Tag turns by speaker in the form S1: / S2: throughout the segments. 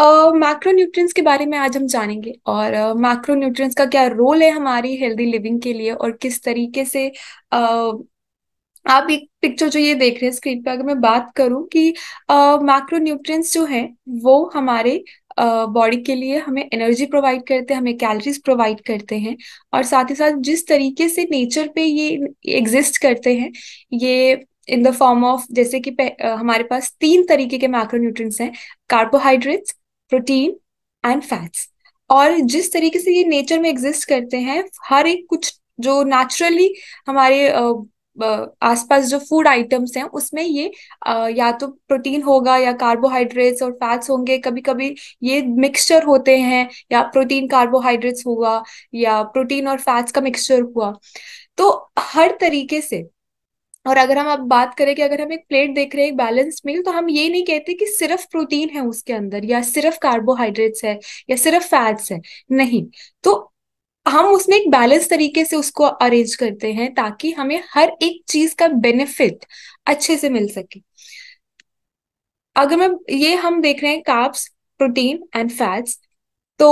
S1: micro nutrients के बारे में आज हम जानेंगे और माइक्रो uh, न्यूट्रिएंट्स का क्या रोल है हमारी हेल्दी लिविंग के लिए और किस तरीके से uh, आप एक पिक्चर जो ये देख रहे हैं स्क्रीन पे अगर मैं बात करूं कि माइक्रो न्यूट्रिएंट्स जो हैं वो हमारे बॉडी के लिए हमें एनर्जी प्रोवाइड करते हैं हमें कैलोरीज प्रोवाइड करते हैं और साथ ही साथ जिस तरीके से नेचर पे ये एग्जिस्ट करते हैं ये इन द फॉर्म ऑफ जैसे कि हमारे पास तीन तरीके के माइक्रो न्यूट्रिएंट्स हैं कार्बोहाइड्रेट्स प्रोटीन एंड फैट्स और जिस तरीके से ये नेचर में एग्जिस्ट करते हैं हर एक कुछ जो नेचुरली हमारे आसपास जो फूड आइटम्स हैं उसमें ये या तो प्रोटीन होगा या कार्बोहाइड्रेट्स और फैट्स होंगे कभी कभी ये मिक्सचर होते हैं या प्रोटीन कार्बोहाइड्रेट्स होगा या प्रोटीन और फैट्स का मिक्सचर हुआ तो हर तरीके से और अगर हम अब बात करें कि अगर हम एक प्लेट देख रहे हैं एक बैलेंस मील तो हम ये नहीं कहते कि सिर्फ प्रोटीन है उसके अंदर या सिर्फ कार्बोहाइड्रेट्स है या सिर्फ फैट्स है नहीं तो हम उसमें एक बैलेंस तरीके से उसको अरेंज करते हैं ताकि हमें हर एक चीज का बेनिफिट अच्छे से मिल सके अगर मैं ये हम देख रहे हैं कार्ब्स प्रोटीन एंड फैट्स तो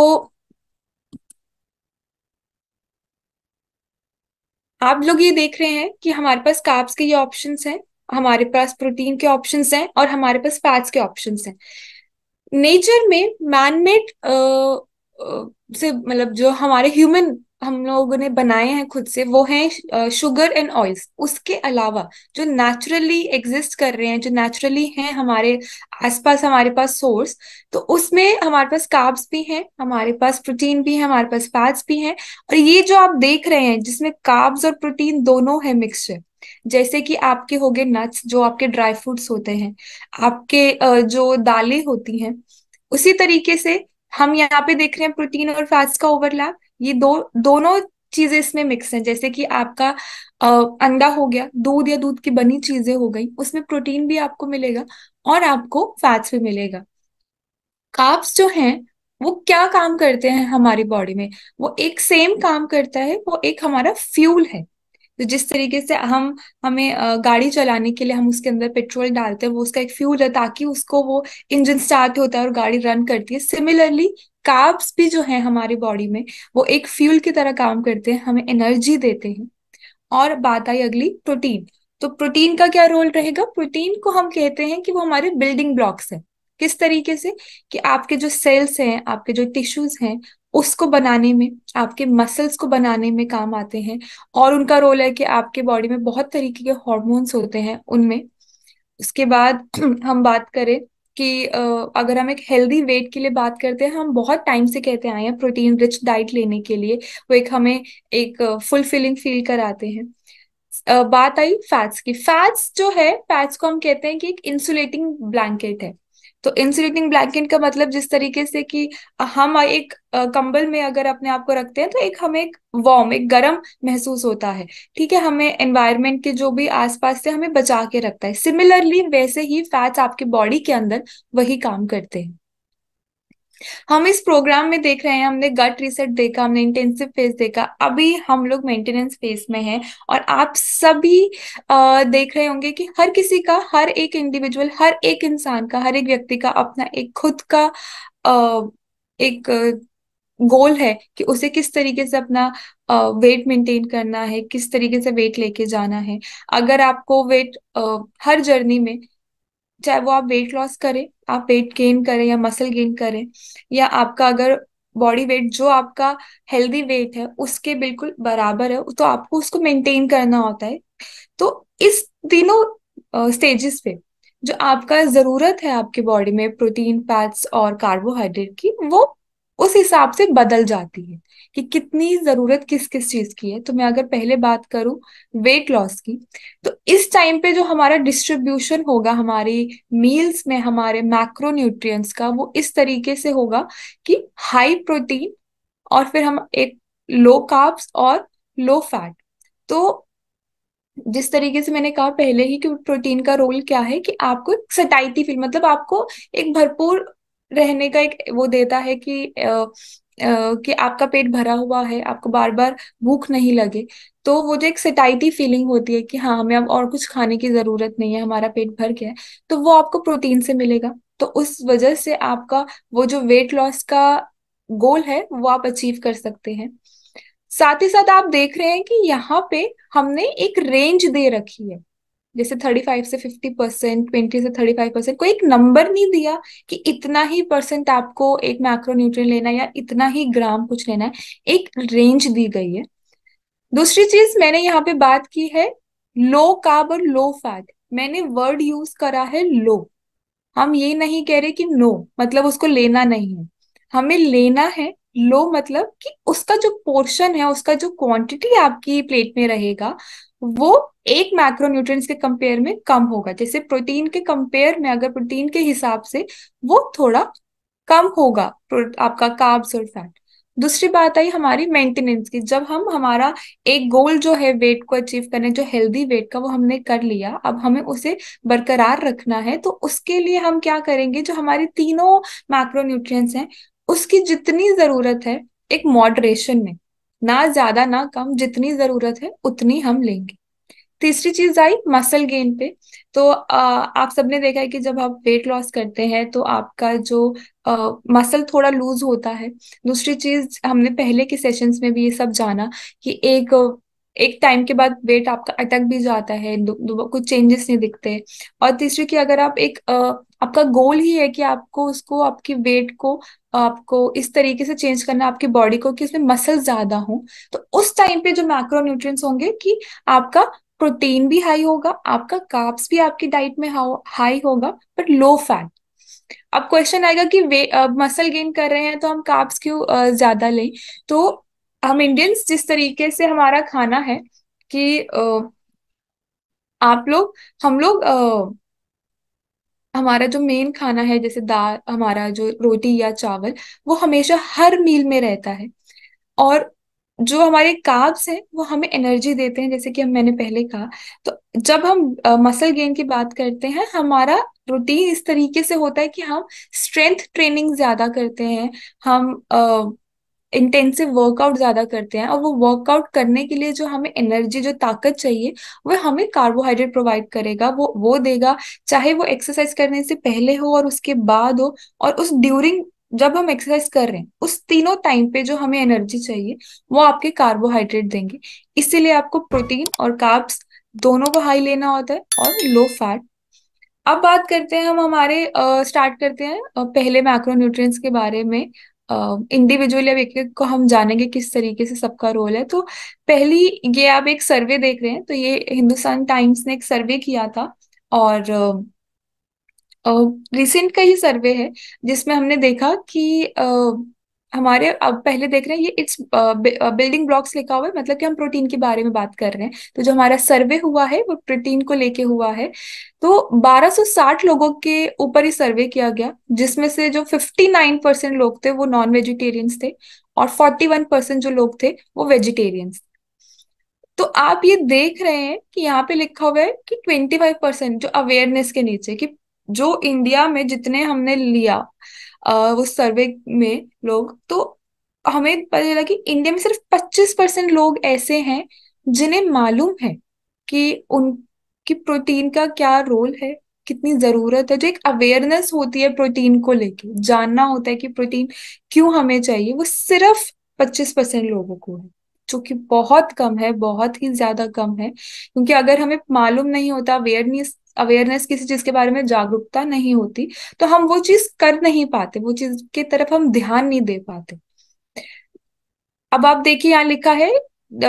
S1: आप लोग ये देख रहे हैं कि हमारे पास काप्स के ये ऑप्शन हैं हमारे पास प्रोटीन के ऑप्शन हैं और हमारे पास फैट्स के ऑप्शन हैं नेचर में मैनमेड से मतलब जो हमारे ह्यूमन हम लोगों ने बनाए हैं खुद से वो हैं शुगर एंड ऑयल्स उसके अलावा जो नेचुरली एग्जिस्ट कर रहे हैं जो नेचुरली हैं हमारे आसपास हमारे पास सोर्स तो उसमें हमारे पास कार्ब्स भी हैं हमारे पास प्रोटीन भी है हमारे पास फैट्स भी हैं और ये जो आप देख रहे हैं जिसमें कार्ब्स और प्रोटीन दोनों है मिक्सचर जैसे कि आपके हो गए नट्स जो आपके ड्राई फ्रूट्स होते हैं आपके जो दालें होती हैं उसी तरीके से हम यहाँ पे देख रहे हैं प्रोटीन और फैट्स का ओवरलैप ये दो दोनों चीजें इसमें मिक्स हैं जैसे कि आपका अंडा हो गया दूध या दूध की बनी चीजें हो गई उसमें प्रोटीन भी आपको मिलेगा और आपको फैट्स भी मिलेगा काप्स जो हैं वो क्या काम करते हैं हमारी बॉडी में वो एक सेम काम करता है वो एक हमारा फ्यूल है तो जिस तरीके से हम हमें गाड़ी चलाने के लिए हम उसके अंदर पेट्रोल डालते हैं वो उसका एक फ्यूल है ताकि उसको वो इंजन स्टार्ट होता है और गाड़ी रन करती है सिमिलरली काब्स भी जो है हमारी बॉडी में वो एक फ्यूल की तरह काम करते हैं हमें एनर्जी देते हैं और बात आई अगली प्रोटीन तो प्रोटीन का क्या रोल रहेगा प्रोटीन को हम कहते हैं कि वो हमारे बिल्डिंग ब्लॉक्स हैं किस तरीके से कि आपके जो सेल्स हैं आपके जो टिश्यूज हैं उसको बनाने में आपके मसल्स को बनाने में काम आते हैं और उनका रोल है कि आपके बॉडी में बहुत तरीके के हॉर्मोन्स होते हैं उनमें उसके बाद हम बात करें कि अगर हम एक हेल्दी वेट के लिए बात करते हैं हम बहुत टाइम से कहते आए हैं प्रोटीन रिच डाइट लेने के लिए वो एक हमें एक फुलफिलिंग फील कराते हैं बात आई फैट्स की फैट्स जो है फैट्स को हम कहते हैं कि एक इंसुलेटिंग ब्लैंकेट है तो इंसुलेटिंग ब्लैंकेट का मतलब जिस तरीके से कि हम एक कंबल में अगर अपने आप को रखते हैं तो एक हमें एक वॉर्म एक गर्म महसूस होता है ठीक है हमें एनवायरमेंट के जो भी आसपास से हमें बचा के रखता है सिमिलरली वैसे ही फैट्स आपके बॉडी के अंदर वही काम करते हैं हम इस प्रोग्राम में देख रहे हैं हमने गट रिसेट देखा हमने इंटेंसिव फेज देखा अभी हम लोग मेंटेनेंस फेज में हैं और आप सभी आ, देख रहे होंगे कि हर किसी का हर एक इंडिविजुअल हर एक इंसान का हर एक व्यक्ति का अपना एक खुद का आ, एक गोल है कि उसे किस तरीके से अपना वेट मेंटेन करना है किस तरीके से वेट लेके जाना है अगर आपको वेट आ, हर जर्नी में चाहे वो आप वेट लॉस करें आप वेट गेन करें या मसल गेन करें या आपका अगर बॉडी वेट जो आपका हेल्दी वेट है उसके बिल्कुल बराबर है तो आपको उसको मेंटेन करना होता है तो इस तीनों स्टेजेस पे जो आपका जरूरत है आपके बॉडी में प्रोटीन फैट्स और कार्बोहाइड्रेट की वो उस हिसाब से बदल जाती है कि कितनी जरूरत किस किस चीज की है तो मैं अगर पहले बात करूं वेट लॉस की तो इस टाइम पे जो हमारा डिस्ट्रीब्यूशन होगा हमारी मील्स में हमारे मैक्रो न्यूट्रिएंट्स का वो इस तरीके से होगा कि हाई प्रोटीन और फिर हम एक लो कार्ब्स और लो फैट तो जिस तरीके से मैंने कहा पहले ही कि प्रोटीन का रोल क्या है कि आपको सटाइटी फील मतलब आपको एक भरपूर रहने का एक वो देता है कि कि आपका पेट भरा हुआ है आपको बार बार भूख नहीं लगे तो वो जो एक सेटाइटी फीलिंग होती है कि हाँ हमें अब और कुछ खाने की जरूरत नहीं है हमारा पेट भर गया है तो वो आपको प्रोटीन से मिलेगा तो उस वजह से आपका वो जो वेट लॉस का गोल है वो आप अचीव कर सकते हैं साथ ही साथ आप देख रहे हैं कि यहाँ पे हमने एक रेंज दे रखी है जैसे थर्टी फाइव से फिफ्टी परसेंट ट्वेंटी से थर्टी फाइव परसेंट कोई एक नंबर नहीं दिया कि इतना ही परसेंट आपको एक मैक्रो न्यूट्रिय लेना है या इतना ही ग्राम कुछ लेना है एक रेंज दी गई है दूसरी चीज मैंने यहाँ पे बात की है लो काब और लो फैट मैंने वर्ड यूज करा है लो हम ये नहीं कह रहे कि नो मतलब उसको लेना नहीं है हमें लेना है लो मतलब कि उसका जो पोर्शन है उसका जो क्वांटिटी आपकी प्लेट में रहेगा वो एक मैक्रोन्यूट्रिएंट्स के कंपेयर में कम होगा जैसे प्रोटीन के कंपेयर में अगर प्रोटीन के हिसाब से वो थोड़ा कम होगा आपका कार्ब्स और फैट दूसरी बात आई हमारी मेंटेनेंस की जब हम हमारा एक गोल जो है वेट को अचीव करने जो हेल्दी वेट का वो हमने कर लिया अब हमें उसे बरकरार रखना है तो उसके लिए हम क्या करेंगे जो हमारी तीनों मैक्रोन्यूट्रिएंट्स हैं उसकी जितनी जरूरत है एक मॉडरेशन में ना ज्यादा ना कम जितनी जरूरत है उतनी हम लेंगे तीसरी चीज आई मसल गेन पे तो आ, आप सबने देखा है कि जब आप वेट लॉस करते हैं तो आपका जो मसल थोड़ा लूज होता है दूसरी चीज हमने पहले के सेशंस में भी ये सब जाना कि एक एक टाइम के बाद वेट आपका अटक भी जाता है कुछ चेंजेस नहीं दिखते और तीसरी कि अगर आप एक आ, आपका गोल ही है कि आपको उसको आपकी वेट को आपको इस तरीके से चेंज करना आपकी बॉडी को कि उसमें मसल ज्यादा हो तो उस टाइम पे जो मैक्रो न्यूट्रिएंट्स होंगे कि आपका प्रोटीन भी हाई होगा आपका कार्ब्स भी आपकी डाइट में हाई होगा बट लो फैट अब क्वेश्चन आएगा कि वे मसल गेन कर रहे हैं तो हम कार्ब्स क्यों ज्यादा लें तो हम इंडियंस जिस तरीके से हमारा खाना है कि आप लोग हम लोग हमारा जो मेन खाना है जैसे दाल हमारा जो रोटी या चावल वो हमेशा हर मील में रहता है और जो हमारे काब्स हैं वो हमें एनर्जी देते हैं जैसे कि हम मैंने पहले कहा तो जब हम मसल गेन की बात करते हैं हमारा रूटीन इस तरीके से होता है कि हम स्ट्रेंथ ट्रेनिंग ज्यादा करते हैं हम इंटेंसिव वर्कआउट ज्यादा करते हैं और वो वर्कआउट करने के लिए जो हमें एनर्जी जो ताकत चाहिए वो हमें कार्बोहाइड्रेट प्रोवाइड करेगा वो वो देगा चाहे वो एक्सरसाइज करने से पहले हो और उसके बाद हो और उस ड्यूरिंग जब हम एक्सरसाइज कर रहे हैं उस तीनों टाइम पे जो हमें एनर्जी चाहिए वो आपके कार्बोहाइड्रेट देंगे इसीलिए आपको प्रोटीन और कार्ब्स दोनों को हाई लेना होता है और लो फैट अब बात करते हैं हम हमारे स्टार्ट करते हैं पहले मैक्रोन्यूट्रिएंट्स के बारे में इंडिविजुअली अब एक एक को हम जानेंगे किस तरीके से सबका रोल है तो पहली ये आप एक सर्वे देख रहे हैं तो ये हिंदुस्तान टाइम्स ने एक सर्वे किया था और आ, रिसेंट का ही सर्वे है जिसमें हमने देखा कि हमारे अब पहले देख रहे हैं ये इट्स बिल्डिंग ब्लॉक्स लिखा हुआ है मतलब कि हम प्रोटीन के बारे में बात कर रहे हैं तो जो हमारा सर्वे हुआ है वो प्रोटीन को लेके हुआ है तो 1260 लोगों के ऊपर ही सर्वे किया गया जिसमें से जो 59 परसेंट लोग थे वो नॉन वेजिटेरियंस थे और 41 परसेंट जो लोग थे वो वेजिटेरियंस तो आप ये देख रहे हैं कि यहाँ पे लिखा हुआ है कि 25 परसेंट जो अवेयरनेस के नीचे कि जो इंडिया में जितने हमने लिया वो सर्वे में लोग तो हमें पता चला कि इंडिया में सिर्फ 25 परसेंट लोग ऐसे हैं जिन्हें मालूम है कि उनकी प्रोटीन का क्या रोल है कितनी जरूरत है जो एक अवेयरनेस होती है प्रोटीन को लेके जानना होता है कि प्रोटीन क्यों हमें चाहिए वो सिर्फ 25 परसेंट लोगों को है जो कि बहुत कम है बहुत ही ज्यादा कम है क्योंकि अगर हमें मालूम नहीं होता अवेयरनेस अवेयरनेस किसी चीज के बारे में जागरूकता नहीं होती तो हम वो चीज कर नहीं पाते वो चीज के तरफ हम ध्यान नहीं दे पाते अब आप देखिए यहाँ लिखा है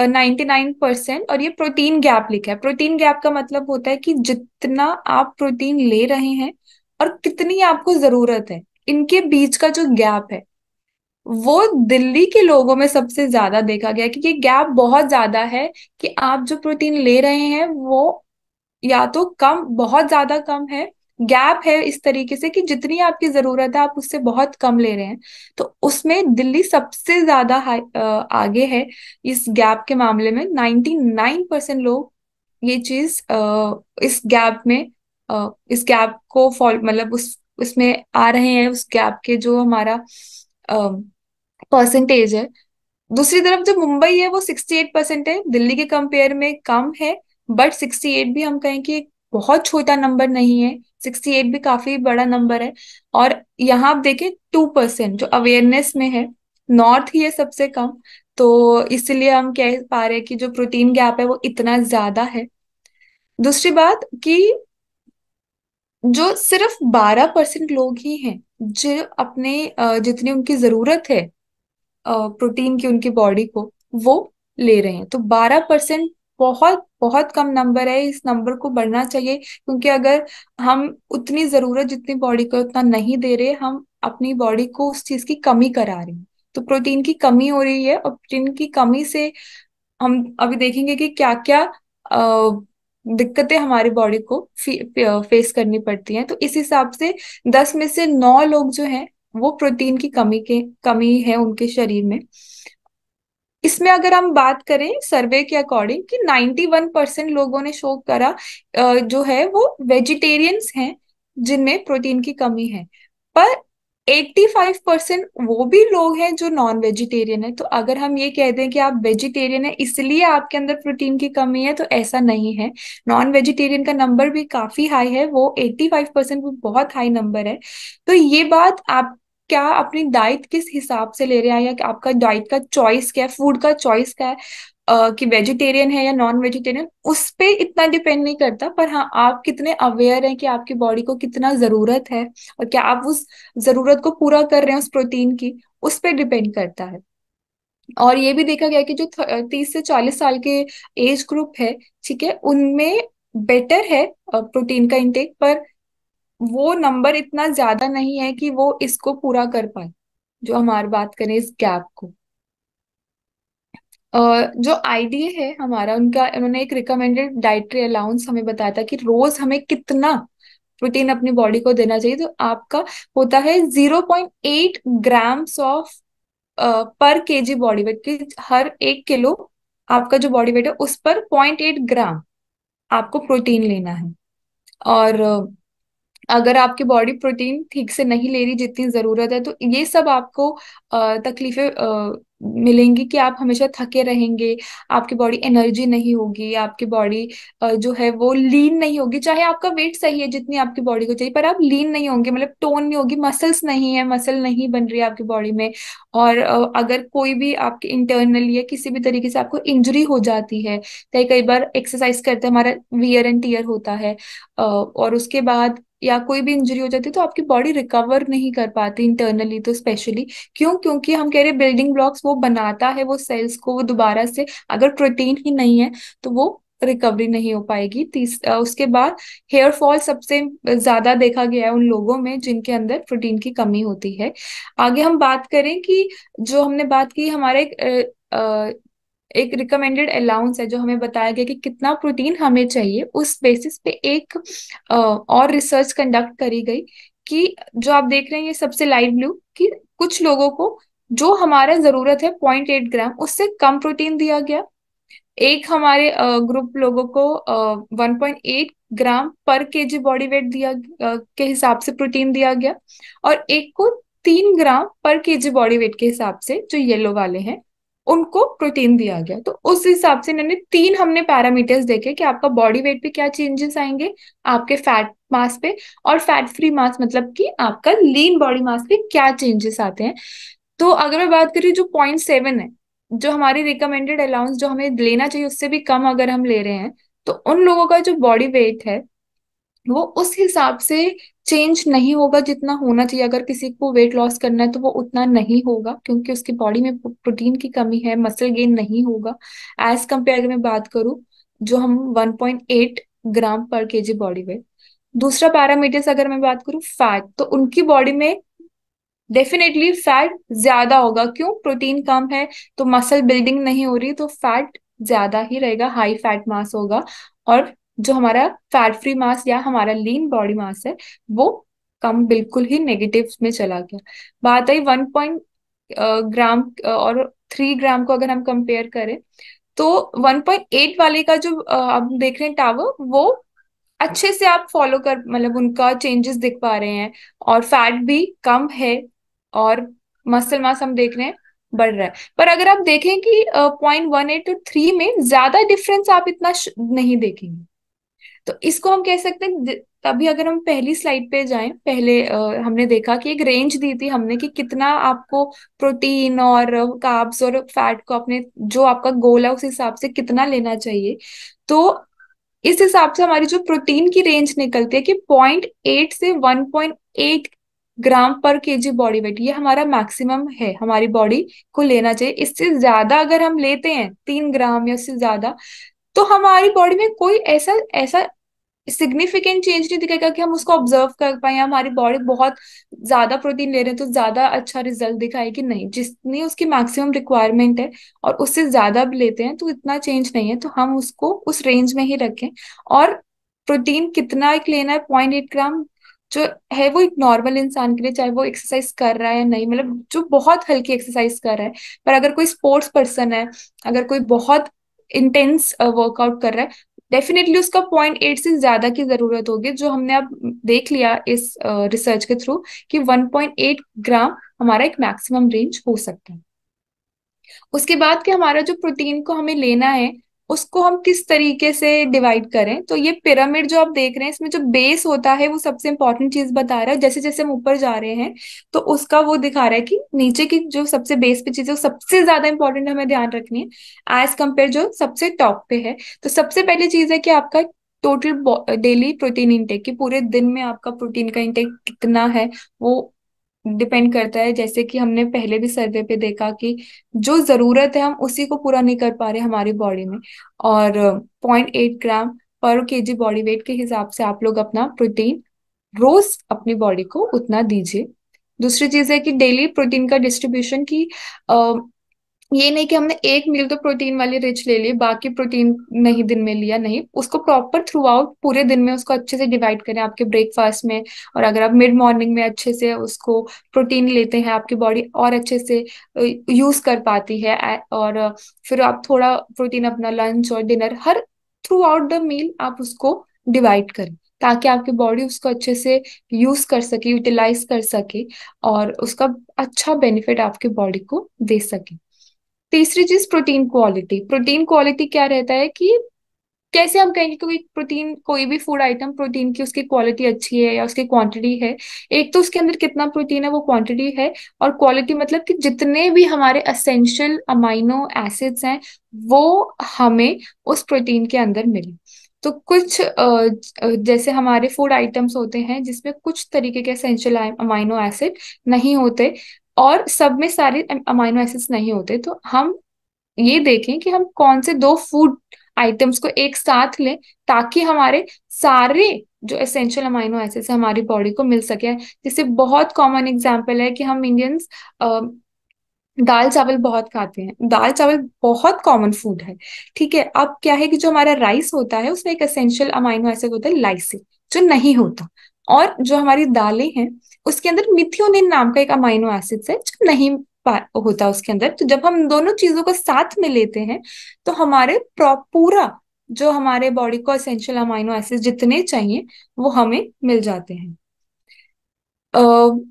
S1: नाइन्टी नाइन परसेंट और ये प्रोटीन गैप लिखा है प्रोटीन गैप का मतलब होता है कि जितना आप प्रोटीन ले रहे हैं और कितनी आपको जरूरत है इनके बीच का जो गैप है वो दिल्ली के लोगों में सबसे ज्यादा देखा गया कि ये गैप बहुत ज्यादा है कि आप जो प्रोटीन ले रहे हैं वो या तो कम बहुत ज्यादा कम है गैप है इस तरीके से कि जितनी आपकी जरूरत है आप उससे बहुत कम ले रहे हैं तो उसमें दिल्ली सबसे ज्यादा आगे है इस गैप के मामले में 99 परसेंट लोग ये चीज इस गैप में इस गैप को फॉल मतलब उस उसमें आ रहे हैं उस गैप के जो हमारा परसेंटेज है दूसरी तरफ जो मुंबई है वो सिक्सटी एट परसेंट है दिल्ली के कंपेयर में कम है बट सिक्सटी एट भी हम कहें कि बहुत छोटा नंबर नहीं है सिक्सटी एट भी काफी बड़ा नंबर है और यहाँ आप देखें टू परसेंट जो अवेयरनेस में है नॉर्थ ही है सबसे कम तो इसलिए हम कह पा रहे हैं कि जो प्रोटीन गैप है वो इतना ज्यादा है दूसरी बात कि जो सिर्फ बारह परसेंट लोग ही हैं जो अपने जितनी उनकी जरूरत है प्रोटीन की उनकी बॉडी को वो ले रहे हैं तो बारह परसेंट बहुत बहुत कम नंबर है इस नंबर को बढ़ना चाहिए क्योंकि अगर हम उतनी ज़रूरत जितनी बॉडी को उतना नहीं दे रहे हम अपनी बॉडी को उस चीज़ की कमी करा रहे हैं तो प्रोटीन की कमी हो रही है और प्रोटीन की कमी से हम अभी देखेंगे कि क्या क्या दिक्कतें हमारी बॉडी को फेस करनी पड़ती हैं तो इस हिसाब से दस में से नौ लोग जो हैं वो प्रोटीन की कमी के कमी है उनके शरीर में इसमें अगर हम बात करें सर्वे के अकॉर्डिंग कि 91 परसेंट लोगों ने शो करा जो है वो वेजिटेरियंस हैं जिनमें प्रोटीन की कमी है पर 85 परसेंट वो भी लोग हैं जो नॉन वेजिटेरियन है तो अगर हम ये कह दें कि आप वेजिटेरियन है इसलिए आपके अंदर प्रोटीन की कमी है तो ऐसा नहीं है नॉन वेजिटेरियन का नंबर भी काफी हाई है वो 85 परसेंट वो बहुत हाई नंबर है तो ये बात आप क्या अपनी डाइट किस हिसाब से ले रहे हैं या आपका डाइट का चॉइस क्या है फूड का चॉइस क्या है Uh, कि वेजिटेरियन है या नॉन वेजिटेरियन उस पर इतना डिपेंड नहीं करता पर हाँ आप कितने अवेयर हैं कि आपकी बॉडी को कितना ज़रूरत है और क्या आप उस ज़रूरत को पूरा कर रहे हैं उस प्रोटीन की उस पर डिपेंड करता है और ये भी देखा गया कि जो तीस से चालीस साल के एज ग्रुप है ठीक है उनमें बेटर है प्रोटीन का इंटेक पर वो नंबर इतना ज्यादा नहीं है कि वो इसको पूरा कर पाए जो हमारे बात करें इस गैप को uh, जो आईडीए है हमारा उनका उन्होंने एक रिकमेंडेड डाइटरी अलाउंस हमें बताया था कि रोज हमें कितना प्रोटीन अपनी बॉडी को देना चाहिए तो आपका होता है zero point eight grams of per K ji body wait की हर एक किलो आपका जो बॉडी वेट है उस पर पॉइंट एट ग्राम आपको प्रोटीन लेना है और uh, अगर आपकी बॉडी प्रोटीन ठीक से नहीं ले रही जितनी ज़रूरत है तो ये सब आपको तकलीफें मिलेंगी कि आप हमेशा थके रहेंगे आपकी बॉडी एनर्जी नहीं होगी आपकी बॉडी जो है वो लीन नहीं होगी चाहे आपका वेट सही है जितनी आपकी बॉडी को चाहिए पर आप लीन नहीं होंगे मतलब टोन नहीं होगी मसल्स नहीं है मसल नहीं बन रही है आपकी बॉडी में और अगर कोई भी आपके इंटरनल या किसी भी तरीके से आपको इंजरी हो जाती है कई कई बार एक्सरसाइज करते हमारा वियर एंड टीयर होता है और उसके बाद या कोई भी इंजरी हो जाती है तो आपकी बॉडी रिकवर नहीं कर पाती इंटरनली तो स्पेशली क्यों क्योंकि हम कह रहे हैं बिल्डिंग ब्लॉक्स वो बनाता है वो सेल्स को वो दोबारा से अगर प्रोटीन ही नहीं है तो वो रिकवरी नहीं हो पाएगी तीस उसके बाद हेयर फॉल सबसे ज्यादा देखा गया है उन लोगों में जिनके अंदर प्रोटीन की कमी होती है आगे हम बात करें कि जो हमने बात की हमारे एक रिकमेंडेड अलाउंस है जो हमें बताया गया कि कितना प्रोटीन हमें चाहिए उस बेसिस पे एक और रिसर्च कंडक्ट करी गई कि जो आप देख रहे हैं ये सबसे लाइट ब्लू कि कुछ लोगों को जो हमारा जरूरत है पॉइंट एट ग्राम उससे कम प्रोटीन दिया गया एक हमारे ग्रुप लोगों को वन पॉइंट एट ग्राम पर केजी बॉडी वेट दिया के हिसाब से प्रोटीन दिया गया और एक को तीन ग्राम पर केजी बॉडी वेट के हिसाब से जो येलो वाले हैं उनको प्रोटीन दिया गया तो उस हिसाब से इन्होंने तीन हमने पैरामीटर्स देखे कि आपका बॉडी वेट पे क्या चेंजेस आएंगे आपके फैट मास पे और फैट फ्री मास मतलब कि आपका लीन बॉडी मास पे क्या चेंजेस आते हैं तो अगर मैं बात करी जो पॉइंट सेवन है जो हमारी रिकमेंडेड अलाउंस जो हमें लेना चाहिए उससे भी कम अगर हम ले रहे हैं तो उन लोगों का जो बॉडी वेट है वो उस हिसाब से चेंज नहीं होगा जितना होना चाहिए अगर किसी को वेट लॉस करना है तो वो उतना नहीं होगा क्योंकि उसकी बॉडी में प्रोटीन की कमी है मसल गेन नहीं होगा एज कंपेयर में मैं बात करूँ जो हम 1.8 gram per G body weight दूसरा पैरामीटर्स अगर मैं बात करूँ फैट तो उनकी बॉडी में डेफिनेटली फैट ज्यादा होगा क्यों प्रोटीन कम है तो मसल बिल्डिंग नहीं हो रही तो फैट ज्यादा ही रहेगा हाई फैट मास होगा और जो हमारा फैट फ्री मास या हमारा लीन बॉडी मास है वो कम बिल्कुल ही नेगेटिव में चला गया बात आई वन पॉइंट ग्राम और थ्री ग्राम को अगर हम कंपेयर करें तो वन पॉइंट एट वाले का जो आप देख रहे हैं टावर वो अच्छे से आप फॉलो कर मतलब उनका चेंजेस दिख पा रहे हैं और फैट भी कम है और मसल मास हम देख रहे हैं बढ़ रहा है पर अगर आप देखें कि point one eight to three में ज्यादा डिफरेंस आप इतना नहीं देखेंगे तो इसको हम कह सकते हैं अभी अगर हम पहली स्लाइड पे जाएं पहले आ, हमने देखा कि एक रेंज दी थी हमने कि कितना आपको प्रोटीन और कार्ब्स और फैट को अपने जो आपका गोल है उस हिसाब से कितना लेना चाहिए तो इस हिसाब से हमारी जो प्रोटीन की रेंज निकलती है कि पॉइंट एट से one point eight gram per K जी बॉडी वेट ये हमारा मैक्सिमम है हमारी बॉडी को लेना चाहिए इससे ज्यादा अगर हम लेते हैं तीन ग्राम या उससे ज्यादा तो हमारी बॉडी में कोई ऐसा ऐसा सिग्निफिकेंट चेंज नहीं दिखेगा कि हम उसको ऑब्जर्व कर पाए हमारी बॉडी बहुत ज्यादा प्रोटीन ले रहे हैं तो ज्यादा अच्छा रिजल्ट दिखाएगी नहीं जितनी उसकी मैक्सिमम रिक्वायरमेंट है और उससे ज्यादा भी लेते हैं तो इतना चेंज नहीं है तो हम उसको उस रेंज में ही रखें और प्रोटीन कितना एक लेना है पॉइंट एट ग्राम जो है वो एक नॉर्मल इंसान के लिए चाहे वो एक्सरसाइज कर रहा है या नहीं मतलब जो बहुत हल्की एक्सरसाइज कर रहा है पर अगर कोई स्पोर्ट्स पर्सन है अगर कोई बहुत इंटेंस वर्कआउट uh, कर रहा है डेफिनेटली उसका पॉइंट एट से ज्यादा की जरूरत होगी जो हमने अब देख लिया इस रिसर्च के थ्रू कि 1.8 ग्राम हमारा एक मैक्सिमम रेंज हो सकता है उसके बाद कि हमारा जो प्रोटीन को हमें लेना है उसको हम किस तरीके से डिवाइड करें तो ये पिरामिड जो आप देख रहे हैं इसमें जो बेस होता है वो सबसे इंपॉर्टेंट चीज बता रहा है जैसे जैसे हम ऊपर जा रहे हैं तो उसका वो दिखा रहा है कि नीचे की जो सबसे बेस पे चीज है वो सबसे ज्यादा इंपॉर्टेंट हमें ध्यान रखनी है एज कम्पेयर जो सबसे टॉप पे है तो सबसे पहली चीज है कि आपका टोटल डेली प्रोटीन इंटेक कि पूरे दिन में आपका प्रोटीन का इंटेक कितना है वो डिपेंड करता है जैसे कि हमने पहले भी सर्वे पे देखा कि जो जरूरत है हम उसी को पूरा नहीं कर पा रहे हमारी बॉडी में और point eight gram per K जी बॉडी वेट के हिसाब से आप लोग अपना प्रोटीन रोज अपनी बॉडी को उतना दीजिए दूसरी चीज है कि डेली प्रोटीन का डिस्ट्रीब्यूशन की ये नहीं कि हमने एक मील तो प्रोटीन वाली रिच ले ली बाकी प्रोटीन नहीं दिन में लिया नहीं उसको प्रॉपर थ्रू आउट पूरे दिन में उसको अच्छे से डिवाइड करें आपके ब्रेकफास्ट में और अगर आप मिड मॉर्निंग में अच्छे से उसको प्रोटीन लेते हैं आपकी बॉडी और अच्छे से यूज कर पाती है और फिर आप थोड़ा प्रोटीन अपना लंच और डिनर हर थ्रू आउट द मील आप उसको डिवाइड करें ताकि आपकी बॉडी उसको अच्छे से यूज कर सके यूटिलाइज कर सके और उसका अच्छा बेनिफिट आपकी बॉडी को दे सके तीसरी चीज प्रोटीन क्वालिटी प्रोटीन क्वालिटी क्या रहता है कि कैसे हम कहेंगे क्योंकि प्रोटीन कोई भी फूड आइटम प्रोटीन की उसकी क्वालिटी अच्छी है या उसकी क्वांटिटी है एक तो उसके अंदर कितना प्रोटीन है वो क्वांटिटी है और क्वालिटी मतलब कि जितने भी हमारे असेंशियल अमाइनो एसिड्स हैं वो हमें उस प्रोटीन के अंदर मिले तो कुछ जैसे हमारे फूड आइटम्स होते हैं जिसमें कुछ तरीके के असेंशियल अमाइनो एसिड नहीं होते और सब में सारे अमाइनो एसिड्स नहीं होते तो हम ये देखें कि हम कौन से दो फूड आइटम्स को एक साथ लें ताकि हमारे सारे जो एसेंशियल अमाइनो एसिड्स हमारी बॉडी को मिल सके जैसे बहुत कॉमन एग्जाम्पल है कि हम इंडियंस दाल चावल बहुत खाते हैं दाल चावल बहुत कॉमन फूड है ठीक है अब क्या है कि जो हमारा राइस होता है उसमें एक एसेंशियल अमाइनो एसिड होता है लाइसिन जो नहीं होता और जो हमारी दालें हैं उसके अंदर मिथियोनिन नाम का एक अमाइनो एसिड है जो नहीं होता उसके अंदर तो जब हम दोनों चीजों को साथ में लेते हैं तो हमारे पूरा जो हमारे बॉडी को असेंशियल अमाइनो एसिड जितने चाहिए वो हमें मिल जाते हैं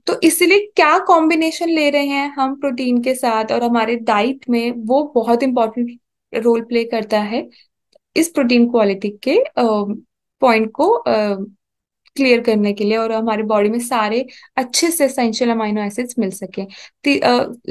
S1: तो इसलिए क्या कॉम्बिनेशन ले रहे हैं हम प्रोटीन के साथ और हमारे डाइट में वो बहुत इंपॉर्टेंट रोल प्ले करता है इस प्रोटीन क्वालिटी के पॉइंट को क्लियर करने के लिए और हमारे बॉडी में सारे अच्छे से एसेंशियल अमाइनो एसिड्स मिल सके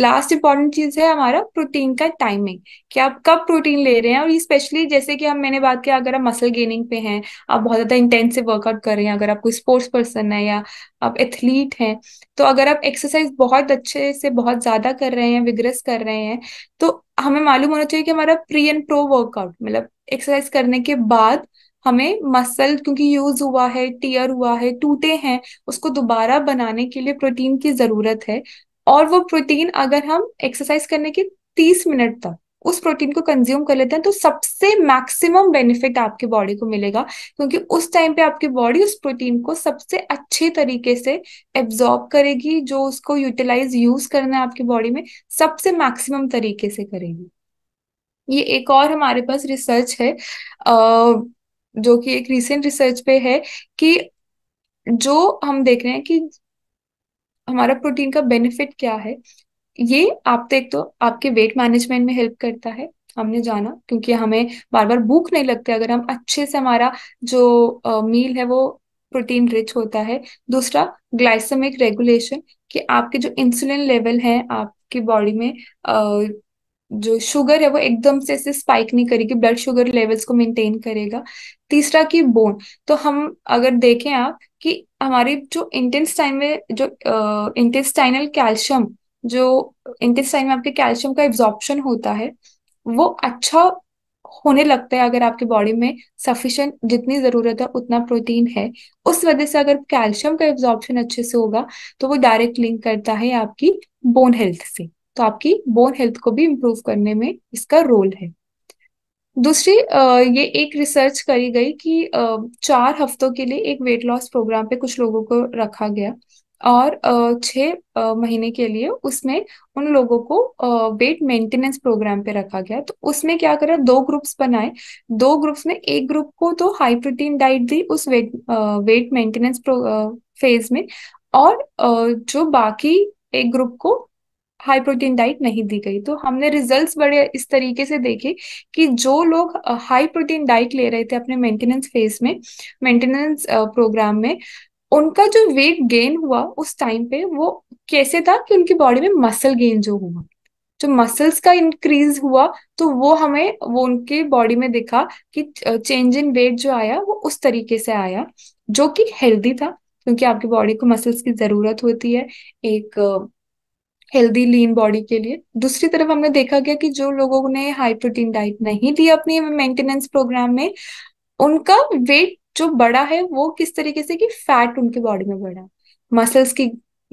S1: लास्ट इंपॉर्टेंट चीज है हमारा प्रोटीन का टाइमिंग कि आप कब प्रोटीन ले रहे हैं और स्पेशली जैसे कि हम मैंने बात किया अगर आप मसल गेनिंग पे हैं आप बहुत ज्यादा इंटेंसिव वर्कआउट कर रहे हैं अगर आप कोई स्पोर्ट्स पर्सन है या आप एथलीट हैं तो अगर आप एक्सरसाइज बहुत अच्छे से बहुत ज्यादा कर रहे हैं विग्रेस कर रहे हैं तो हमें मालूम होना चाहिए कि हमारा प्री एंड प्रो वर्कआउट मतलब एक्सरसाइज करने के बाद हमें मसल क्योंकि यूज हुआ है टीयर हुआ है टूटे हैं उसको दोबारा बनाने के लिए प्रोटीन की जरूरत है और वो प्रोटीन अगर हम एक्सरसाइज करने के तीस मिनट तक उस प्रोटीन को कंज्यूम कर लेते हैं तो सबसे मैक्सिमम बेनिफिट आपके बॉडी को मिलेगा क्योंकि उस टाइम पे आपकी बॉडी उस प्रोटीन को सबसे अच्छे तरीके से एब्जॉर्ब करेगी जो उसको यूटिलाइज यूज करना है आपकी बॉडी में सबसे मैक्सिमम तरीके से करेगी ये एक और हमारे पास रिसर्च है अः जो कि एक रिसेंट रिसर्च पे है कि जो हम देख रहे हैं कि हमारा प्रोटीन का बेनिफिट क्या है ये आप देख तो आपके वेट मैनेजमेंट में हेल्प करता है हमने जाना क्योंकि हमें बार बार भूख नहीं लगती अगर हम अच्छे से हमारा जो मील है वो प्रोटीन रिच होता है दूसरा ग्लाइसेमिक रेगुलेशन कि आपके जो इंसुलिन लेवल है आपकी बॉडी में आ, जो शुगर है वो एकदम से ऐसे स्पाइक नहीं करेगी ब्लड शुगर लेवल्स को मेंटेन करेगा तीसरा कि बोन तो हम अगर देखें आप कि हमारे जो इंटेस्टाइन में जो इंटेस्टाइनल कैल्शियम जो इंटेस्टाइन में आपके कैल्शियम का एब्जॉर्प्शन होता है वो अच्छा होने लगता है अगर आपके बॉडी में सफिशिएंट जितनी जरूरत है उतना प्रोटीन है उस वजह से अगर कैल्शियम का एब्जॉर्प्शन अच्छे से होगा तो वो डायरेक्ट लिंक करता है आपकी बोन हेल्थ से तो आपकी बोन हेल्थ को भी इम्प्रूव करने में इसका रोल है दूसरी ये एक रिसर्च करी गई कि चार हफ्तों के लिए एक वेट लॉस प्रोग्राम पे कुछ लोगों को रखा गया और छः महीने के लिए उसमें उन लोगों को वेट मेंटेनेंस प्रोग्राम पे रखा गया तो उसमें क्या करा दो ग्रुप्स बनाए दो ग्रुप्स में एक ग्रुप को तो हाई प्रोटीन डाइट दी उस वेट वेट मेंटेनेंस फेज में और जो बाकी एक ग्रुप को हाई प्रोटीन डाइट नहीं दी गई तो हमने रिजल्ट्स बड़े इस तरीके से देखे कि जो लोग हाई प्रोटीन डाइट ले रहे थे अपने मेंटेनेंस फेज में मेंटेनेंस प्रोग्राम में उनका जो वेट गेन हुआ उस टाइम पे वो कैसे था कि उनकी बॉडी में मसल गेन जो हुआ जो मसल्स का इंक्रीज हुआ तो वो हमें वो उनके बॉडी में दिखा कि चेंज इन वेट जो आया वो उस तरीके से आया जो कि हेल्दी था क्योंकि आपकी बॉडी को मसल्स की जरूरत होती है एक हेल्दी लीन बॉडी के लिए दूसरी तरफ हमने देखा गया कि जो लोगों ने हाई प्रोटीन डाइट नहीं दी अपनी मेंटेनेंस प्रोग्राम में उनका वेट जो बड़ा है वो किस तरीके से कि फैट उनके बॉडी में बढ़ा मसल्स की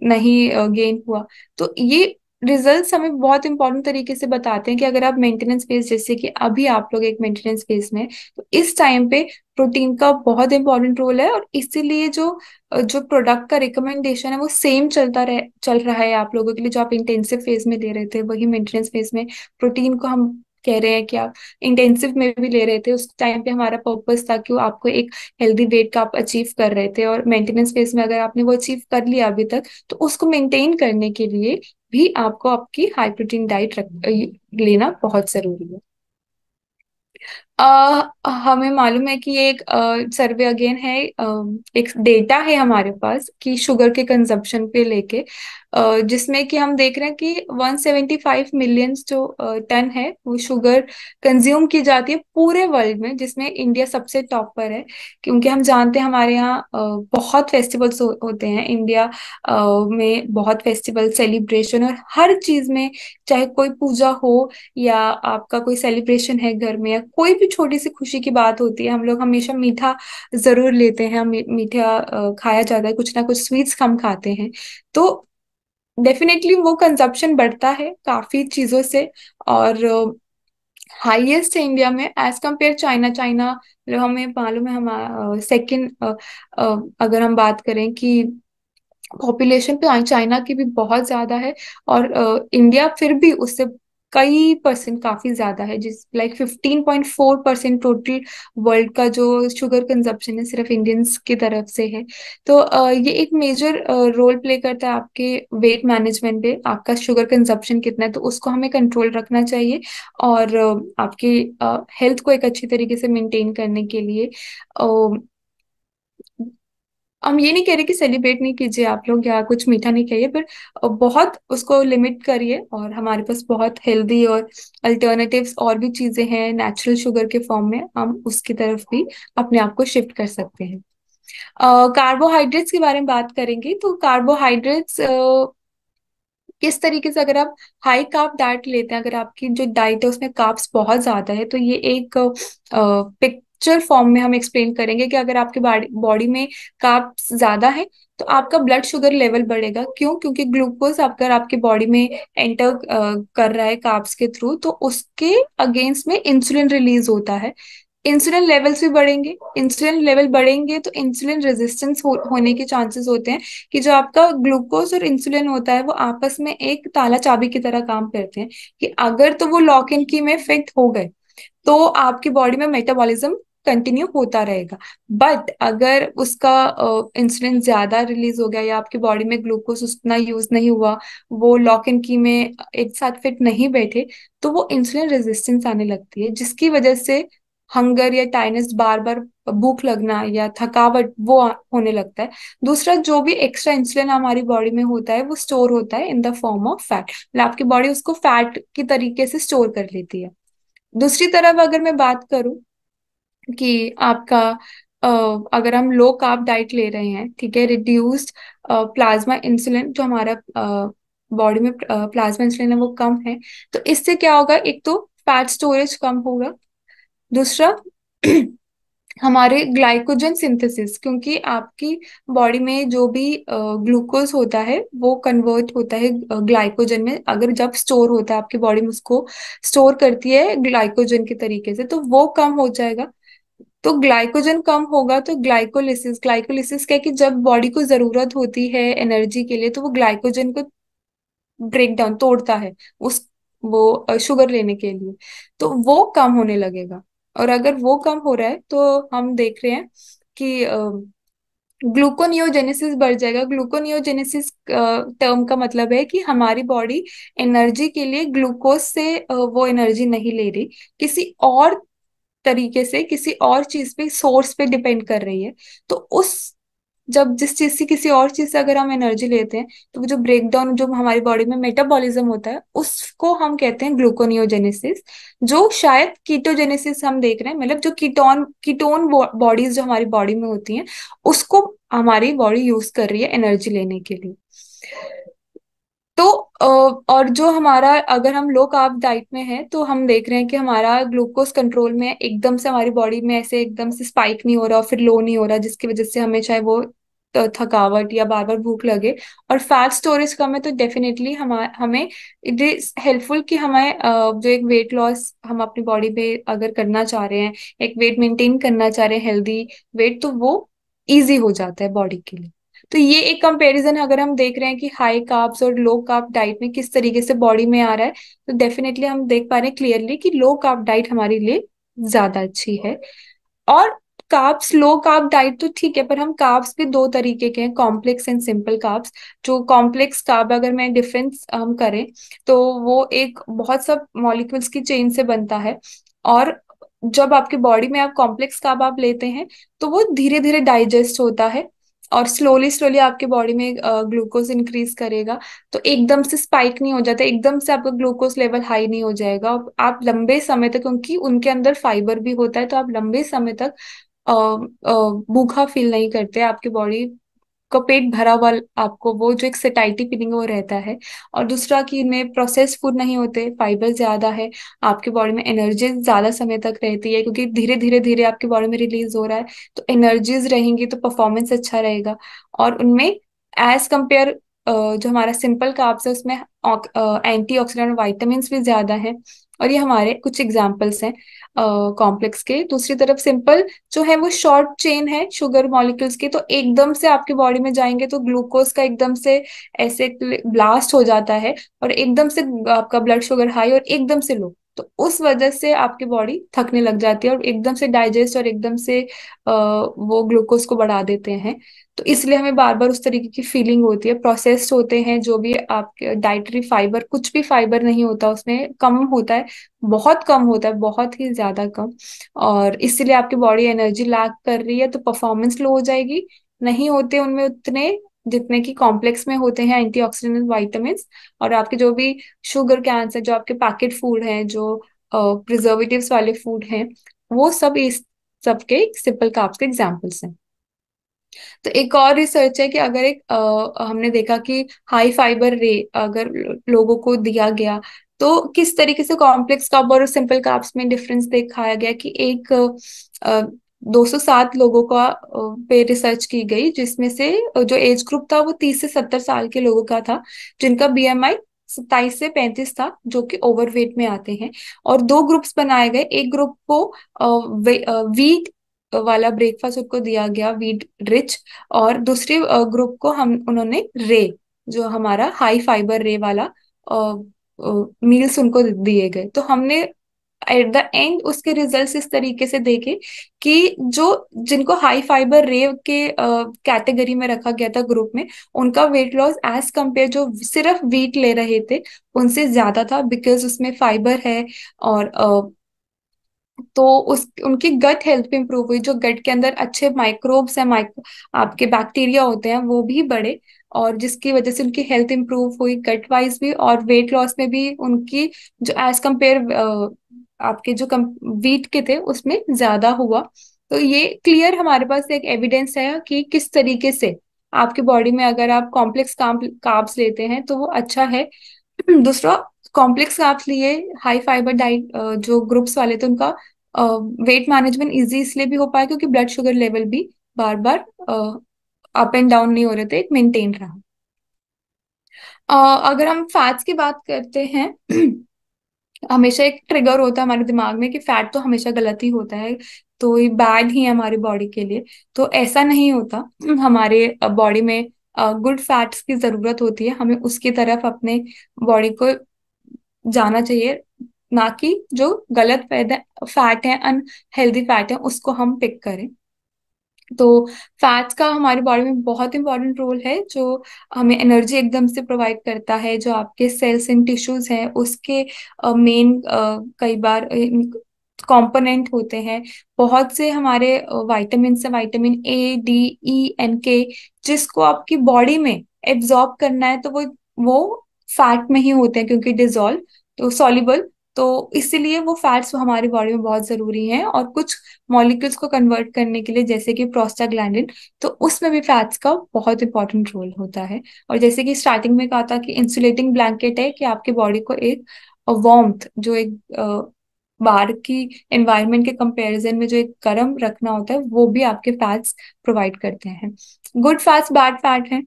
S1: नहीं गेन हुआ तो ये रिजल्ट हमें बहुत इंपॉर्टेंट तरीके से बताते हैं कि अगर आप मेंटेनेंस फेज जैसे कि अभी आप लोग एक मेंटेनेंस फेज में तो इस टाइम पे प्रोटीन का बहुत इंपॉर्टेंट रोल है और इसीलिए जो जो प्रोडक्ट का रिकमेंडेशन है वो सेम चलता रह चल रहा है आप लोगों के लिए जो आप इंटेंसिव फेज में ले रहे थे वही मेंटेनेंस फेज में प्रोटीन को हम कह रहे हैं कि आप इंटेंसिव में भी ले रहे थे उस टाइम पे हमारा पर्पस था कि वो आपको एक हेल्दी वेट का आप अचीव कर रहे थे और मेंटेनेंस फेज में अगर आपने वो अचीव कर लिया अभी तक तो उसको मेंटेन करने के लिए भी आपको आपकी हाई प्रोटीन डाइट रख लेना बहुत जरूरी है Uh, हमें मालूम है कि ये एक सर्वे अगेन है uh, एक डेटा है हमारे पास कि शुगर के कंजप्शन पे लेके uh, जिसमें कि हम देख रहे हैं कि 175 मिलियन जो टन uh, है वो शुगर कंज्यूम की जाती है पूरे वर्ल्ड में जिसमें इंडिया सबसे टॉप पर है क्योंकि हम जानते हैं हमारे यहाँ uh, बहुत फेस्टिवल्स हो, होते हैं इंडिया uh, में बहुत फेस्टिवल सेलिब्रेशन और हर चीज में चाहे कोई पूजा हो या आपका कोई सेलिब्रेशन है घर में या कोई भी छोटी सी खुशी की बात होती है हम लोग हमेशा मीठा जरूर लेते हैं मीठा खाया जाता है कुछ ना कुछ स्वीट्स कम खाते हैं तो डेफिनेटली वो कंजप्शन बढ़ता है काफी चीजों से और हाईएस्ट है इंडिया में एज कम्पेयर चाइना चाइना मतलब हमें मालूम है हम सेकेंड अगर हम बात करें कि पॉपुलेशन पे चाइना की भी बहुत ज्यादा है और इंडिया फिर भी उससे कई परसेंट काफी ज्यादा है जिस like fifteen point four percent total world का जो शुगर कंजप्शन है सिर्फ इंडियंस की तरफ से है तो ये एक मेजर रोल प्ले करता है आपके वेट मैनेजमेंट पे आपका शुगर कंजप्शन कितना है तो उसको हमें कंट्रोल रखना चाहिए और आपकी हेल्थ को एक अच्छी तरीके से मेंटेन करने के लिए हम ये नहीं कह रहे कि सेलिब्रेट नहीं कीजिए आप लोग या कुछ मीठा नहीं खाइए पर बहुत उसको लिमिट करिए और हमारे पास बहुत हेल्दी और अल्टरनेटिव्स और भी चीजें हैं नेचुरल शुगर के फॉर्म में हम उसकी तरफ भी अपने आप को शिफ्ट कर सकते हैं कार्बोहाइड्रेट्स uh, के बारे में बात करेंगे तो कार्बोहाइड्रेट्स किस तरीके से अगर आप हाई कार्ब डाइट लेते हैं अगर आपकी जो डाइट है उसमें कार्ब्स बहुत ज्यादा है तो ये एक पिक पिक्चर फॉर्म में हम एक्सप्लेन करेंगे कि अगर आपके बॉडी में काप ज्यादा है तो आपका ब्लड शुगर लेवल बढ़ेगा क्यों क्योंकि ग्लूकोज अगर आपके बॉडी में एंटर कर रहा है काप्स के थ्रू तो उसके अगेंस्ट में इंसुलिन रिलीज होता है इंसुलिन लेवल्स भी बढ़ेंगे इंसुलिन लेवल बढ़ेंगे तो इंसुलिन रेजिस्टेंस हो, होने के चांसेस होते हैं कि जो आपका ग्लूकोज और इंसुलिन होता है वो आपस में एक ताला चाबी की तरह काम करते हैं कि अगर तो वो लॉक इन की में फिट हो गए तो आपकी बॉडी में मेटाबॉलिज्म कंटिन्यू होता रहेगा बट अगर उसका इंसुलिन ज्यादा रिलीज हो गया या आपकी बॉडी में ग्लूकोज उतना यूज नहीं हुआ वो लॉक इन की में एक साथ फिट नहीं बैठे तो वो इंसुलिन रेजिस्टेंस आने लगती है जिसकी वजह से हंगर या टाइनेस बार बार भूख लगना या थकावट वो होने लगता है दूसरा जो भी एक्स्ट्रा इंसुलिन हमारी बॉडी में होता है वो स्टोर होता है in the form of fat मतलब आपकी बॉडी उसको फैट की तरीके से स्टोर कर लेती है दूसरी तरफ अगर मैं बात करूं कि आपका Uh, अगर हम लो कार्ब डाइट ले रहे हैं ठीक है रिड्यूस्ड प्लाज्मा इंसुलिन जो हमारा बॉडी uh, में प्लाज्मा इंसुलिन है वो कम है तो इससे क्या होगा एक तो फैट स्टोरेज कम होगा दूसरा हमारे ग्लाइकोजन सिंथेसिस क्योंकि आपकी बॉडी में जो भी ग्लूकोज uh, होता है वो कन्वर्ट होता है ग्लाइकोजन में अगर जब स्टोर होता है आपकी बॉडी में उसको स्टोर करती है ग्लाइकोजन के तरीके से तो वो कम हो जाएगा तो ग्लाइकोजन कम होगा तो ग्लाइकोलिसिस ग्लाइकोलिसिस क्या कि जब बॉडी को जरूरत होती है एनर्जी के लिए तो वो ग्लाइकोजन को ब्रेक डाउन तोड़ता है उस वो शुगर लेने के लिए तो वो कम होने लगेगा और अगर वो कम हो रहा है तो हम देख रहे हैं कि ग्लूकोनियोजेनेसिस बढ़ जाएगा ग्लूकोनियोजेनेसिस टर्म का मतलब है कि हमारी बॉडी एनर्जी के लिए ग्लूकोज से वो एनर्जी नहीं ले रही किसी और तरीके से किसी और चीज पे सोर्स पे डिपेंड कर रही है तो उस जब जिस चीज से किसी और चीज से अगर हम एनर्जी लेते हैं तो जो ब्रेकडाउन जो हमारी बॉडी में मेटाबॉलिज्म होता है उसको हम कहते हैं ग्लूकोनियोजेनेसिस जो शायद कीटोजेनेसिस हम देख रहे हैं मतलब जो कीटोन कीटोन बॉडीज जो हमारी बॉडी में होती हैं उसको हमारी बॉडी यूज कर रही है एनर्जी लेने के लिए तो और जो हमारा अगर हम लो कार्ब डाइट में है तो हम देख रहे हैं कि हमारा ग्लूकोज कंट्रोल में एकदम से हमारी बॉडी में ऐसे एकदम से स्पाइक नहीं हो रहा और फिर लो नहीं हो रहा जिसकी वजह से हमें चाहे वो थकावट या बार बार भूख लगे और फैट स्टोरेज कम है तो डेफिनेटली हम हमें इट इज हेल्पफुल कि हमें जो एक वेट लॉस हम अपनी बॉडी पे अगर करना चाह रहे हैं एक वेट मेंटेन करना चाह रहे हैं हेल्दी वेट तो वो ईजी हो जाता है बॉडी के लिए तो ये एक कंपैरिजन अगर हम देख रहे हैं कि हाई कार्ब्स और लो कार्ब डाइट में किस तरीके से बॉडी में आ रहा है तो डेफिनेटली हम देख पा रहे हैं क्लियरली कि लो कार्ब डाइट हमारे लिए ज्यादा अच्छी है और कार्ब्स लो कार्ब डाइट तो ठीक है पर हम कार्ब्स भी दो तरीके के हैं कॉम्प्लेक्स एंड सिंपल कार्ब्स जो कॉम्प्लेक्स कार्ब अगर मैं डिफरेंस हम करें तो वो एक बहुत सब मॉलिक्यूल्स की चेन से बनता है और जब आपके बॉडी में आप कॉम्प्लेक्स कार्ब आप लेते हैं तो वो धीरे धीरे डाइजेस्ट होता है और स्लोली स्लोली आपके बॉडी में ग्लूकोज इंक्रीज करेगा तो एकदम से स्पाइक नहीं हो जाता एकदम से आपका ग्लूकोज लेवल हाई नहीं हो जाएगा आप लंबे समय तक क्योंकि उनके अंदर फाइबर भी होता है तो आप लंबे समय तक भूखा फील नहीं करते आपकी बॉडी का पेट भरा हुआ आपको वो जो एक सेटाइटी फीलिंग वो रहता है और दूसरा कि इनमें प्रोसेस फूड नहीं होते फाइबर ज्यादा है आपके बॉडी में एनर्जी ज्यादा समय तक रहती है क्योंकि धीरे धीरे धीरे आपके बॉडी में रिलीज हो रहा है तो एनर्जीज रहेंगी तो परफॉर्मेंस अच्छा रहेगा और उनमें एज कंपेयर जो हमारा सिंपल काब्स है उसमें एंटी ऑक्सीडेंट भी ज्यादा है और ये हमारे कुछ एग्जाम्पल्स हैं कॉम्प्लेक्स के दूसरी तरफ सिंपल जो है वो शॉर्ट चेन है शुगर मॉलिक्यूल्स की तो एकदम से आपके बॉडी में जाएंगे तो ग्लूकोज का एकदम से ऐसे ब्लास्ट हो जाता है और एकदम से आपका ब्लड शुगर हाई और एकदम से लो तो उस वजह से आपकी बॉडी थकने लग जाती है और एकदम से डाइजेस्ट और एकदम से वो ग्लूकोज को बढ़ा देते हैं तो इसलिए हमें बार बार उस तरीके की फीलिंग होती है प्रोसेस्ड होते हैं जो भी आपके डाइटरी फाइबर कुछ भी फाइबर नहीं होता उसमें कम होता है बहुत कम होता है बहुत ही ज्यादा कम और इसलिए आपकी बॉडी एनर्जी लैक कर रही है तो परफॉर्मेंस लो हो जाएगी नहीं होते उनमें उतने जितने की कॉम्प्लेक्स में होते हैं एंटीऑक्सीडेंट वाइटामिन और आपके जो भी शुगर कैंस है जो आपके पैकेट फूड हैं जो प्रिजर्वेटिव्स uh, वाले फूड हैं वो सब इस सबके सिंपल काप्स के एग्जाम्पल्स हैं तो एक और रिसर्च है कि अगर एक आ, हमने देखा कि हाई फाइबर रे अगर लोगों को दिया गया तो किस तरीके से कॉम्प्लेक्स कप और सिंपल काप्स में डिफरेंस दिखाया गया कि एक 207 लोगों का पे रिसर्च की गई जिसमें से जो एज ग्रुप था वो 30 से 70 साल के लोगों का था जिनका बीएमआई सत्ताईस से पैंतीस था जो कि ओवरवेट में आते हैं और दो ग्रुप्स बनाए गए एक ग्रुप को वीट वाला ब्रेकफास्ट उनको दिया गया वीट रिच और दूसरे ग्रुप को हम उन्होंने रे जो हमारा हाई फाइबर रे वाला मील्स उनको दिए गए तो हमने एट द एंड उसके रिजल्ट्स इस तरीके से देखे कि जो जिनको हाई फाइबर रेव के कैटेगरी uh, में रखा गया था ग्रुप में उनका वेट लॉस एज कंपेयर जो सिर्फ वीट ले रहे थे उनसे ज्यादा था बिकॉज उसमें फाइबर है और uh, तो उस उनकी गट हेल्थ भी इंप्रूव हुई जो गट के अंदर अच्छे माइक्रोब्स हैं माइक्रो आपके बैक्टीरिया होते हैं वो भी बढ़े और जिसकी वजह से उनकी हेल्थ इंप्रूव हुई गट वाइज भी और वेट लॉस में भी उनकी जो एज कम्पेयर आपके जो कम वीट के थे उसमें ज्यादा हुआ तो ये क्लियर हमारे पास एक एविडेंस है कि किस तरीके से आपके बॉडी में अगर आप कॉम्प्लेक्स काब्स लेते हैं तो वो अच्छा है दूसरा कॉम्प्लेक्स काब्स लिए हाई फाइबर डाइट जो ग्रुप्स वाले थे उनका वेट मैनेजमेंट इजी इसलिए भी हो पाया क्योंकि ब्लड शुगर लेवल भी बार बार अप एंड डाउन नहीं हो रहे थे मेनटेन मेंटेन रहा अगर हम फैट्स की बात करते हैं हमेशा एक ट्रिगर होता है हमारे दिमाग में कि फैट तो हमेशा गलत ही होता है तो ये बैड ही है हमारी बॉडी के लिए तो ऐसा नहीं होता हमारे बॉडी में गुड फैट्स की जरूरत होती है हमें उसकी तरफ अपने बॉडी को जाना चाहिए ना कि जो गलत फैट है अनहेल्दी फैट है उसको हम पिक करें तो फैट्स का हमारी बॉडी में बहुत इंपॉर्टेंट रोल है जो हमें एनर्जी एकदम से प्रोवाइड करता है जो आपके सेल्स एंड टिश्यूज हैं उसके मेन कई बार कंपोनेंट होते हैं बहुत से हमारे वाइटामिन से vitamin A D E and K जिसको आपकी बॉडी में एब्जॉर्ब करना है तो वो वो फैट में ही होते हैं क्योंकि डिजोल्व तो सॉलिबल तो इसीलिए वो फैट्स हमारी बॉडी में बहुत ज़रूरी हैं और कुछ मॉलिक्यूल्स को कन्वर्ट करने के लिए जैसे कि प्रोस्टाग्लैंडिन तो उसमें भी फैट्स का बहुत इंपॉर्टेंट रोल होता है और जैसे कि स्टार्टिंग में कहा था कि इंसुलेटिंग ब्लैंकेट है कि आपकी बॉडी को एक वॉर्म जो एक बार की एनवायरनमेंट के कंपैरिजन में जो एक गर्म रखना होता है वो भी आपके फैट्स प्रोवाइड करते हैं गुड फैट्स बैड फैट हैं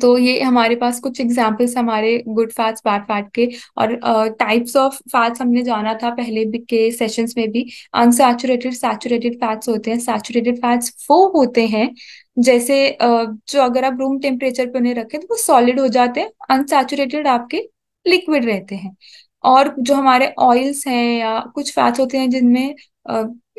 S1: तो ये हमारे पास कुछ एग्जाम्पल्स हमारे गुड फैट्स बैड फैट के और टाइप्स ऑफ फैट्स हमने जाना था पहले भी के सेशंस में भी अनसेचुरेटेड सैचुरेटेड फैट्स होते हैं सैचुरेटेड फैट्स वो होते हैं जैसे uh, जो अगर आप रूम टेम्परेचर पे उन्हें रखें तो वो सॉलिड हो जाते हैं अनसेचुरेटेड आपके लिक्विड रहते हैं और जो हमारे ऑयल्स हैं या कुछ फैट्स होते हैं जिनमें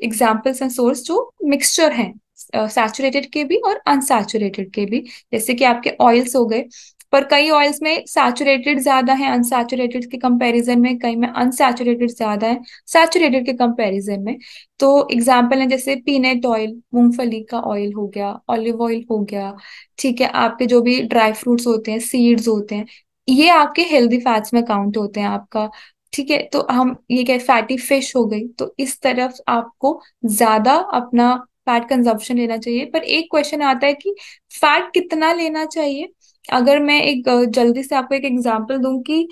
S1: एग्जाम्पल्स एंड सोर्स जो मिक्सचर हैं सैचुरेटेड के भी और अनसैचुरेटेड के भी जैसे कि आपके ऑयल्स हो गए पर कई ऑयल्स में सैचुरेटेड ज्यादा है अनसैचुरेटेड के कंपैरिजन में कई में अनसैचुरेटेड ज्यादा है सैचुरेटेड के कंपैरिजन में तो एग्जांपल है जैसे पीनट ऑयल मूंगफली का ऑयल हो गया ऑलिव ऑयल हो गया ठीक है आपके जो भी ड्राई फ्रूट्स होते हैं सीड्स होते हैं ये आपके हेल्दी फैट्स में काउंट होते हैं आपका ठीक है तो हम ये क्या फैटी फिश हो गई तो इस तरफ आपको ज्यादा अपना फैट कंजप्शन लेना चाहिए पर एक क्वेश्चन आता है कि फैट कितना लेना चाहिए अगर मैं एक जल्दी से आपको एक एग्जाम्पल दूं कि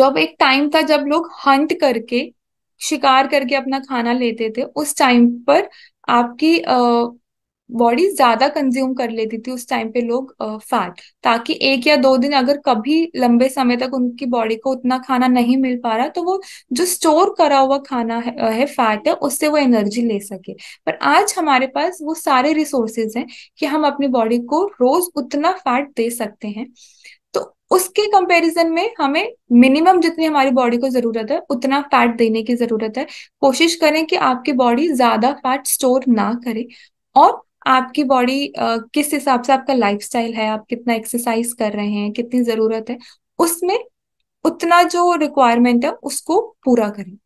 S1: जब एक टाइम था जब लोग हंट करके शिकार करके अपना खाना लेते थे उस टाइम पर आपकी अः बॉडी ज्यादा कंज्यूम कर लेती थी उस टाइम पे लोग फैट ताकि एक या दो दिन अगर कभी लंबे समय तक उनकी बॉडी को उतना खाना नहीं मिल पा रहा तो वो जो स्टोर करा हुआ खाना है, है फैट है उससे वो एनर्जी ले सके पर आज हमारे पास वो सारे रिसोर्सेज हैं कि हम अपनी बॉडी को रोज उतना फैट दे सकते हैं तो उसके कंपैरिजन में हमें मिनिमम जितनी हमारी बॉडी को जरूरत है उतना फैट देने की जरूरत है कोशिश करें कि आपकी बॉडी ज्यादा फैट स्टोर ना करे और आपकी बॉडी किस हिसाब से आपका लाइफ है आप कितना एक्सरसाइज कर रहे हैं कितनी जरूरत है उसमें उतना जो रिक्वायरमेंट है उसको पूरा करें